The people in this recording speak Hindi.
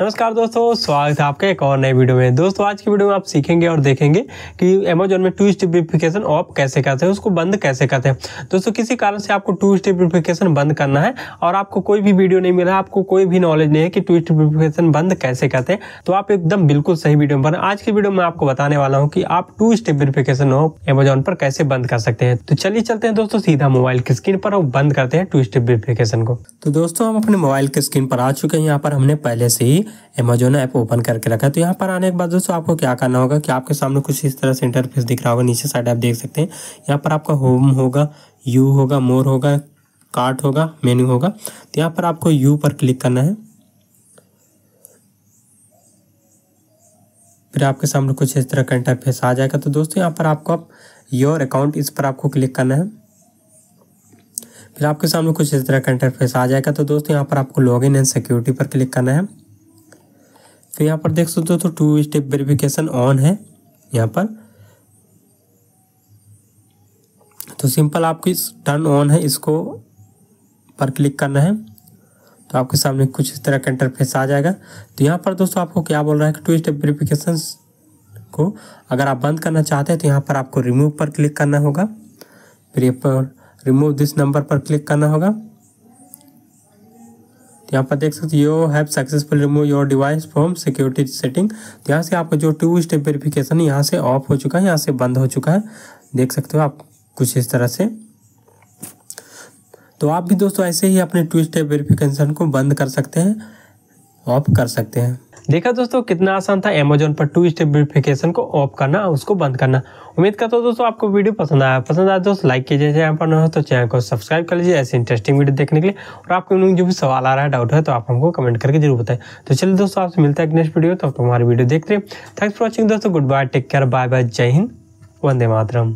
नमस्कार दोस्तों स्वागत है आपका एक और नए वीडियो में दोस्तों आज की वीडियो में आप सीखेंगे और देखेंगे कि अमेजोन में टू स्टेप वेरिफिकेशन ऑफ कैसे करते हैं उसको बंद कैसे करते हैं दोस्तों किसी कारण से आपको टू स्टेप वेरिफिकेशन बंद करना है और आपको कोई भी वीडियो नहीं मिला आपको कोई भी नॉलेज नहीं है कि टू स्टेप वेरिफिकेशन बंद कैसे करते हैं तो आप एकदम बिल्कुल सही वीडियो में आज की वीडियो में आपको बताने वाला हूँ कि आप two step verification off Amazon पर कैसे बंद कर सकते हैं तो चलिए चलते हैं दोस्तों सीधा मोबाइल की स्क्रीन पर बंद करते हैं टू स्टेप वेरिफिकेशन को तो दोस्तों हम अपने मोबाइल की स्क्रीन पर आ चुके हैं यहाँ पर हमने पहले से ही भी अमेजोन ऐप ओपन करके रखा है तो यहाँ पर आने के बाद दोस्तों आपको क्या करना होगा कि आपके सामने कुछ इस तरह से इंटरफेस दिख रहा होगा नीचे साइड आप देख सकते हैं यहाँ पर आपका होम होगा यू होगा मोर होगा कार्ट होगा मेन्यू होगा तो यहाँ पर आपको यू पर क्लिक करना है फिर आपके सामने कुछ इस तरह का इंटरफेस आ जाएगा तो दोस्तों यहाँ पर आपको आप योर अकाउंट इस पर आपको क्लिक करना है फिर आपके सामने कुछ इस तरह का इंटरफेस आ जाएगा तो दोस्तों यहाँ पर आपको लॉगिन एंड सिक्योरिटी पर क्लिक करना है तो यहाँ पर देख सकते हो तो टू स्टेप वेरिफिकेशन ऑन है यहाँ पर तो सिंपल आपको इस टर्न ऑन है इसको पर क्लिक करना है तो आपके सामने कुछ इस तरह का इंटरफेस आ जाएगा तो यहाँ पर दोस्तों आपको क्या बोल रहा है कि टू स्टेप वेरिफिकेशन को अगर आप बंद करना चाहते हैं तो यहाँ पर आपको रिमूव पर क्लिक करना होगा फिर पर रिमूव दिस नंबर पर क्लिक करना होगा यहाँ पर देख सकते हो have successful remove your device from security setting यहाँ से आपका जो टू स्टेप वेरिफिकेशन यहाँ से ऑफ हो चुका है यहाँ से बंद हो चुका है देख सकते हो आप कुछ इस तरह से तो आप भी दोस्तों ऐसे ही अपने टू स्टेप वेरिफिकेशन को बंद कर सकते हैं ऑफ कर सकते हैं देखा दोस्तों कितना आसान था अमेजोन पर टू स्टेप वेरिफिकेशन को ऑफ करना उसको बंद करना उम्मीद करता हूँ दोस्तों आपको वीडियो पसंद आया पसंद आया दोस्त लाइक कीजिए चैनल पर न हो तो चैनल को सब्सक्राइब कर लीजिए ऐसे इंटरेस्टिंग वीडियो देखने के लिए और आपके जो भी सवाल आ रहा है डाउट है तो आप हमको कमेंट करके जरूर बताएं तो चलिए दोस्तों आपसे मिलता है नेक्स्ट वीडियो तो आप हमारी वीडियो देखते हैं थैंक्स फॉर वॉचिंग दोस्तों good bye take care bye bye जय हिंद वंदे मातरम